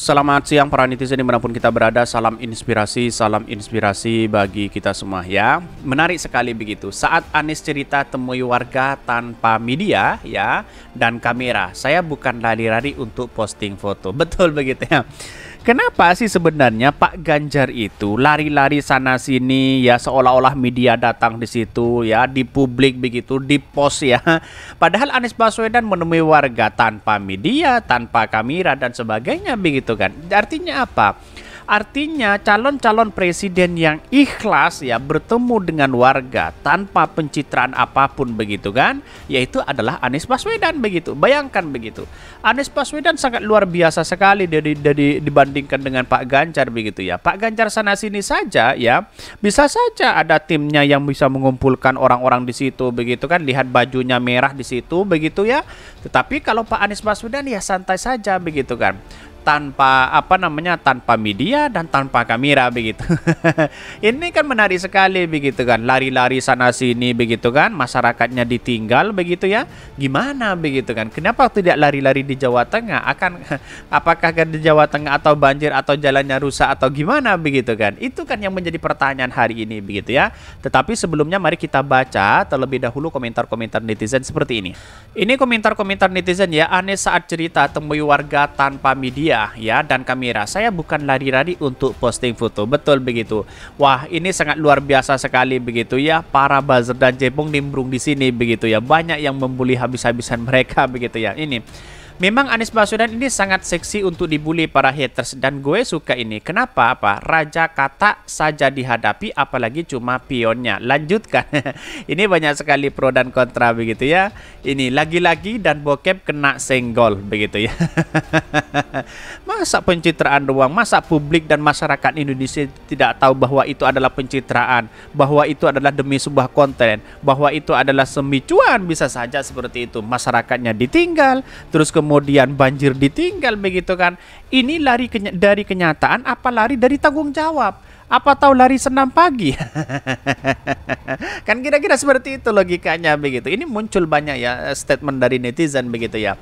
Selamat siang para netizen dimanapun kita berada Salam inspirasi, salam inspirasi bagi kita semua ya Menarik sekali begitu Saat Anies cerita temui warga tanpa media ya Dan kamera Saya bukan lari-lari untuk posting foto Betul begitu ya Kenapa sih sebenarnya Pak Ganjar itu lari-lari sana sini ya seolah-olah media datang di situ ya di publik begitu di pos ya. Padahal Anies Baswedan menemui warga tanpa media, tanpa kamera dan sebagainya begitu kan. Artinya apa? Artinya calon-calon presiden yang ikhlas ya bertemu dengan warga tanpa pencitraan apapun begitu kan, yaitu adalah Anies Baswedan begitu. Bayangkan begitu. Anies Baswedan sangat luar biasa sekali dari dari dibandingkan dengan Pak Ganjar begitu ya. Pak Ganjar sana sini saja ya, bisa saja ada timnya yang bisa mengumpulkan orang-orang di situ begitu kan, lihat bajunya merah di situ begitu ya. Tetapi kalau Pak Anies Baswedan ya santai saja begitu kan tanpa apa namanya tanpa media dan tanpa kamera begitu. ini kan menarik sekali begitu kan. Lari-lari sana sini begitu kan, masyarakatnya ditinggal begitu ya. Gimana begitu kan? Kenapa tidak lari-lari di Jawa Tengah? Akan apakah di Jawa Tengah atau banjir atau jalannya rusak atau gimana begitu kan? Itu kan yang menjadi pertanyaan hari ini begitu ya. Tetapi sebelumnya mari kita baca terlebih dahulu komentar-komentar netizen seperti ini. Ini komentar-komentar netizen ya, aneh saat cerita temui warga tanpa media media ya dan kamera. Saya bukan lari-lari untuk posting foto, betul begitu. Wah, ini sangat luar biasa sekali begitu ya. Para buzzer dan jepung nimbrung di sini begitu ya. Banyak yang membuli habis-habisan mereka begitu ya. Ini Memang Anies Baswedan ini sangat seksi untuk dibully para haters dan gue suka ini. Kenapa? Apa? Raja kata saja dihadapi apalagi cuma pionnya. Lanjutkan. ini banyak sekali pro dan kontra begitu ya. Ini lagi-lagi dan bokep kena senggol begitu ya. masa pencitraan doang? Masa publik dan masyarakat Indonesia tidak tahu bahwa itu adalah pencitraan, bahwa itu adalah demi sebuah konten, bahwa itu adalah semicuan? bisa saja seperti itu. Masyarakatnya ditinggal, terus kemudian kemudian banjir ditinggal begitu kan. Ini lari keny dari kenyataan apa lari dari tanggung jawab? Apa tahu lari senam pagi? kan kira-kira seperti itu logikanya begitu. Ini muncul banyak ya eh, statement dari netizen begitu ya.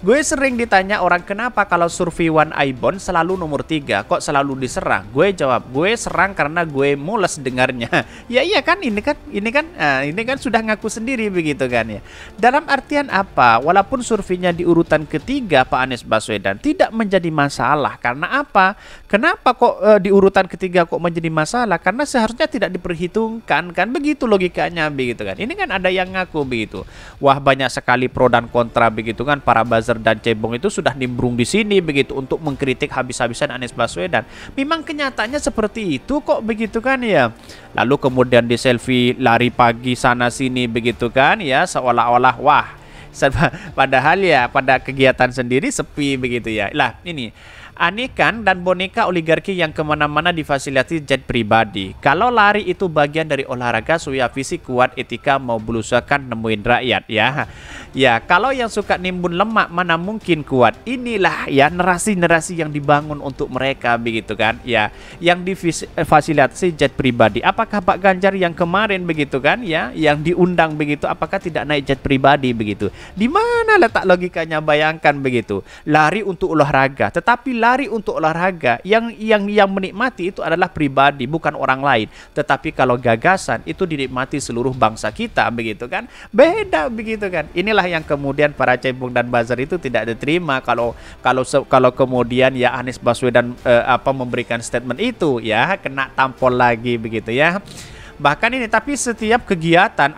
Gue sering ditanya orang kenapa kalau survei One Ibon selalu nomor 3 kok selalu diserang. Gue jawab, gue serang karena gue mules dengarnya. ya iya kan ini kan ini kan uh, ini kan sudah ngaku sendiri begitu kan ya. Dalam artian apa? Walaupun surveinya di urutan ketiga Pak Anies Baswedan tidak menjadi masalah karena apa? Kenapa kok uh, di urutan ketiga kok menjadi masalah? Karena seharusnya tidak diperhitungkan kan begitu logikanya begitu kan. Ini kan ada yang ngaku begitu. Wah banyak sekali pro dan kontra begitu kan para buzzer buzzer dan Cebong itu sudah nimbrung di sini begitu untuk mengkritik habis-habisan Anies Baswedan. Memang kenyataannya seperti itu kok begitu kan ya. Lalu kemudian di selfie lari pagi sana sini begitu kan ya seolah-olah wah padahal ya pada kegiatan sendiri sepi begitu ya. Lah ini Anikan dan boneka oligarki yang kemana-mana difasilitasi jet pribadi. Kalau lari itu bagian dari olahraga, suya fisik kuat, etika mau berusahakan nemuin rakyat ya. Ya, kalau yang suka nimbun lemak mana mungkin kuat. Inilah ya narasi-narasi yang dibangun untuk mereka begitu kan. Ya, yang difasilitasi jet pribadi. Apakah Pak Ganjar yang kemarin begitu kan ya, yang diundang begitu apakah tidak naik jet pribadi begitu? Di mana letak logikanya bayangkan begitu? Lari untuk olahraga, tetapi lari lari untuk olahraga yang yang yang menikmati itu adalah pribadi bukan orang lain tetapi kalau gagasan itu dinikmati seluruh bangsa kita begitu kan beda begitu kan inilah yang kemudian para cebong dan buzzer itu tidak diterima kalau kalau kalau kemudian ya Anies Baswedan eh, apa memberikan statement itu ya kena tampol lagi begitu ya Bahkan ini tapi setiap kegiatan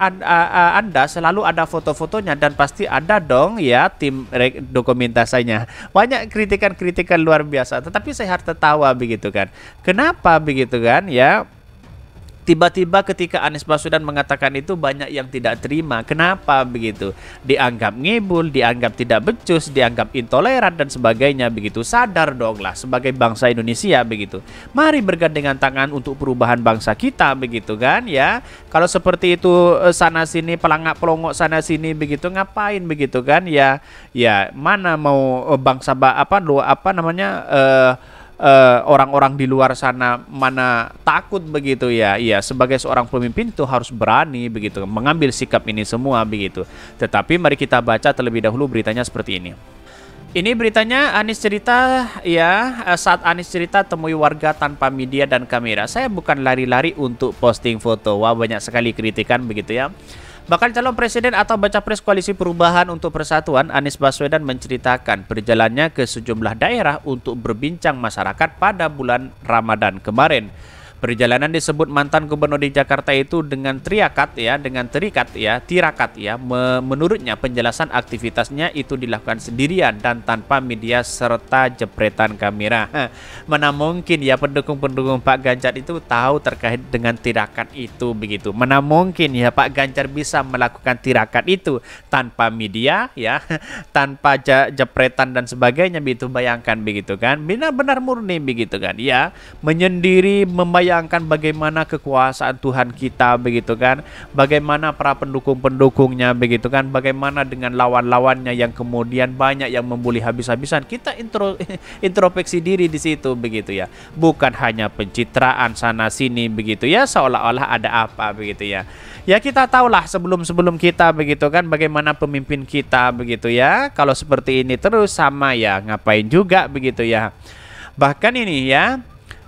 Anda selalu ada foto-fotonya dan pasti ada dong ya tim dokumentasinya. Banyak kritikan-kritikan luar biasa, tetapi saya harus tertawa begitu kan. Kenapa begitu kan ya? Tiba-tiba ketika Anies Baswedan mengatakan itu banyak yang tidak terima. Kenapa begitu? Dianggap ngibul, dianggap tidak becus, dianggap intoleran dan sebagainya begitu. Sadar dong lah sebagai bangsa Indonesia begitu. Mari bergandengan tangan untuk perubahan bangsa kita begitu kan ya. Kalau seperti itu eh, sana sini pelangak pelongok sana sini begitu ngapain begitu kan ya. Ya mana mau eh, bangsa apa apa namanya eh uh, Eh, orang-orang uh, di luar sana mana takut begitu ya. Iya, sebagai seorang pemimpin itu harus berani begitu mengambil sikap ini semua begitu. Tetapi mari kita baca terlebih dahulu beritanya seperti ini. Ini beritanya Anis cerita ya eh, saat Anis cerita temui warga tanpa media dan kamera. Saya bukan lari-lari untuk posting foto. Wah banyak sekali kritikan begitu ya. Bakal calon presiden atau baca pres koalisi perubahan untuk persatuan Anies Baswedan menceritakan perjalannya ke sejumlah daerah untuk berbincang masyarakat pada bulan Ramadan kemarin. Perjalanan disebut mantan gubernur di Jakarta itu dengan triakat ya, dengan terikat ya, tirakat ya. Menurutnya penjelasan aktivitasnya itu dilakukan sendirian dan tanpa media serta jepretan kamera. mana mungkin ya pendukung-pendukung Pak Ganjar itu tahu terkait dengan tirakat itu begitu. Mana mungkin ya Pak Ganjar bisa melakukan tirakat itu tanpa media ya, tanpa jepretan dan sebagainya begitu. Bayangkan begitu kan. Benar-benar murni begitu kan. Ya, menyendiri membayar membayangkan bagaimana kekuasaan Tuhan kita begitu kan bagaimana para pendukung-pendukungnya begitu kan bagaimana dengan lawan-lawannya yang kemudian banyak yang membuli habis-habisan kita intro introspeksi diri di situ begitu ya bukan hanya pencitraan sana sini begitu ya seolah-olah ada apa begitu ya ya kita tahulah sebelum-sebelum kita begitu kan bagaimana pemimpin kita begitu ya kalau seperti ini terus sama ya ngapain juga begitu ya bahkan ini ya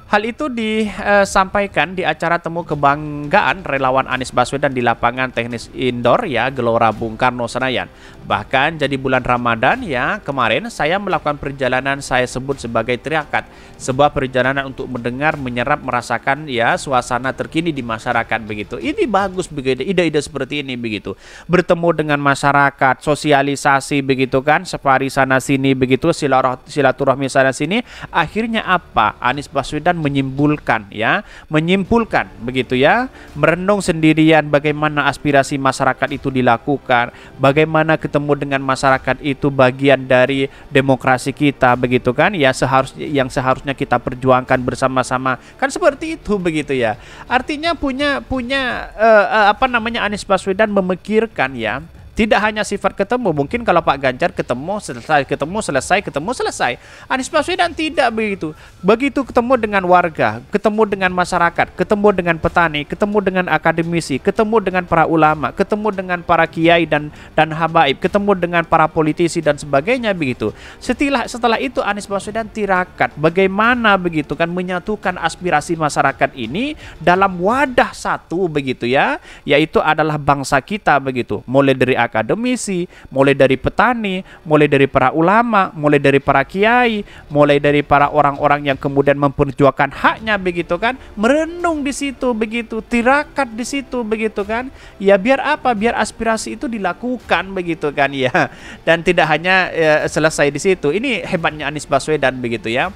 Hal itu disampaikan eh, di acara temu kebanggaan relawan Anies Baswedan di lapangan teknis indoor ya Gelora Bung Karno Senayan. Bahkan jadi bulan Ramadan ya kemarin saya melakukan perjalanan saya sebut sebagai triakat. Sebuah perjalanan untuk mendengar, menyerap, merasakan ya suasana terkini di masyarakat begitu. Ini bagus begitu, ide-ide seperti ini begitu. Bertemu dengan masyarakat, sosialisasi begitu kan, separi sana sini begitu, silaturahmi sana sini. Akhirnya apa? Anies Baswedan menyimpulkan ya, menyimpulkan begitu ya, merenung sendirian bagaimana aspirasi masyarakat itu dilakukan, bagaimana ketemu dengan masyarakat itu bagian dari demokrasi kita begitu kan ya seharus yang seharusnya kita perjuangkan bersama-sama. Kan seperti itu begitu ya. Artinya punya punya uh, uh, apa namanya Anies Baswedan memikirkan ya tidak hanya sifat ketemu, mungkin kalau Pak Ganjar ketemu, selesai ketemu, selesai ketemu, selesai. Anies Baswedan tidak begitu. Begitu ketemu dengan warga, ketemu dengan masyarakat, ketemu dengan petani, ketemu dengan akademisi, ketemu dengan para ulama, ketemu dengan para kiai dan dan habaib, ketemu dengan para politisi dan sebagainya begitu. Setelah setelah itu Anies Baswedan tirakat bagaimana begitu kan menyatukan aspirasi masyarakat ini dalam wadah satu begitu ya, yaitu adalah bangsa kita begitu. Mulai dari akademisi, mulai dari petani, mulai dari para ulama, mulai dari para kiai, mulai dari para orang-orang yang kemudian memperjuangkan haknya begitu kan, merenung di situ begitu, tirakat di situ begitu kan. Ya biar apa? Biar aspirasi itu dilakukan begitu kan ya. Dan tidak hanya ya, selesai di situ. Ini hebatnya Anies Baswedan begitu ya.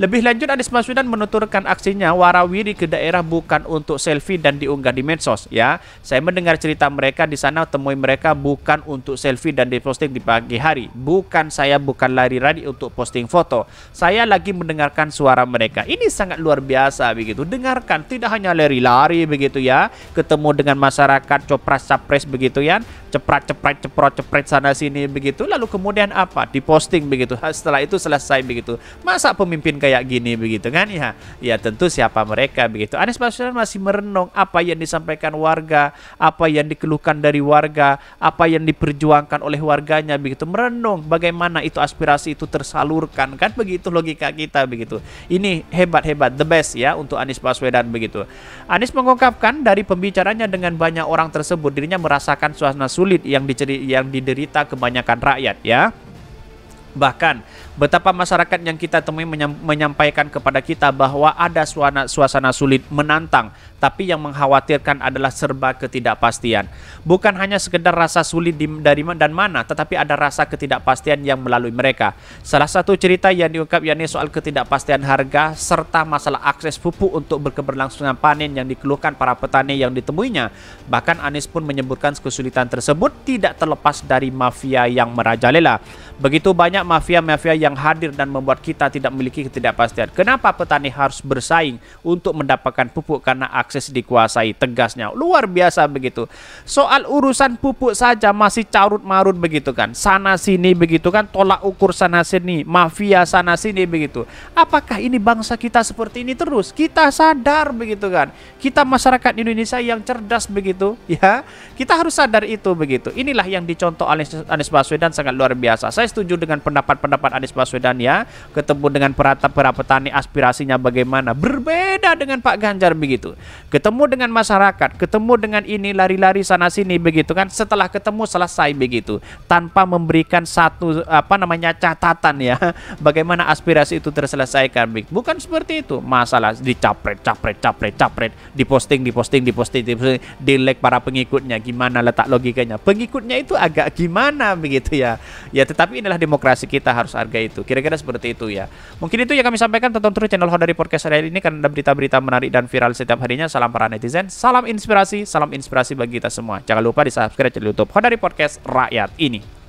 Lebih lanjut, Anies Baswedan menuturkan aksinya warawiri ke daerah bukan untuk selfie dan diunggah di medsos. Ya, saya mendengar cerita mereka di sana temui mereka bukan untuk selfie dan diposting di pagi hari. Bukan saya bukan lari-lari untuk posting foto. Saya lagi mendengarkan suara mereka. Ini sangat luar biasa begitu. Dengarkan, tidak hanya lari-lari begitu ya. Ketemu dengan masyarakat copras-capres begitu ya. ceprat ceprat ceprot-cepret sana sini begitu. Lalu kemudian apa? Diposting begitu. Setelah itu selesai begitu. Masa pemimpin kayak kayak gini begitu kan ya ya tentu siapa mereka begitu Anies Baswedan masih merenung apa yang disampaikan warga apa yang dikeluhkan dari warga apa yang diperjuangkan oleh warganya begitu merenung bagaimana itu aspirasi itu tersalurkan kan begitu logika kita begitu ini hebat hebat the best ya untuk Anies Baswedan begitu Anies mengungkapkan dari pembicaranya dengan banyak orang tersebut dirinya merasakan suasana sulit yang diceri yang diderita kebanyakan rakyat ya bahkan Betapa masyarakat yang kita temui menyampaikan kepada kita bahwa ada suasana, suasana sulit menantang, tapi yang mengkhawatirkan adalah serba ketidakpastian. Bukan hanya sekedar rasa sulit di, dari dan mana, tetapi ada rasa ketidakpastian yang melalui mereka. Salah satu cerita yang diungkap yakni soal ketidakpastian harga serta masalah akses pupuk untuk berkeberlangsungan panen yang dikeluhkan para petani yang ditemuinya. Bahkan Anies pun menyebutkan kesulitan tersebut tidak terlepas dari mafia yang merajalela. Begitu banyak mafia-mafia yang yang hadir dan membuat kita tidak memiliki ketidakpastian. Kenapa petani harus bersaing untuk mendapatkan pupuk karena akses dikuasai tegasnya. Luar biasa begitu. Soal urusan pupuk saja masih carut marut begitu kan. Sana sini begitu kan tolak ukur sana sini, mafia sana sini begitu. Apakah ini bangsa kita seperti ini terus? Kita sadar begitu kan. Kita masyarakat Indonesia yang cerdas begitu ya. Kita harus sadar itu begitu. Inilah yang dicontoh Anies, Baswedan sangat luar biasa. Saya setuju dengan pendapat-pendapat Anies Baswedan Baswedan ya ketemu dengan perata para petani aspirasinya bagaimana berbeda dengan Pak Ganjar begitu ketemu dengan masyarakat ketemu dengan ini lari-lari sana sini begitu kan setelah ketemu selesai begitu tanpa memberikan satu apa namanya catatan ya bagaimana aspirasi itu terselesaikan bukan seperti itu masalah dicapret capret capret capret diposting diposting diposting diposting di like para pengikutnya gimana letak logikanya pengikutnya itu agak gimana begitu ya ya tetapi inilah demokrasi kita harus harga itu. Kira-kira seperti itu ya. Mungkin itu yang kami sampaikan. Tonton terus channel Honda Podcast hari ini karena ada berita-berita menarik dan viral setiap harinya. Salam para netizen, salam inspirasi, salam inspirasi bagi kita semua. Jangan lupa di subscribe channel YouTube Honda Podcast Rakyat ini.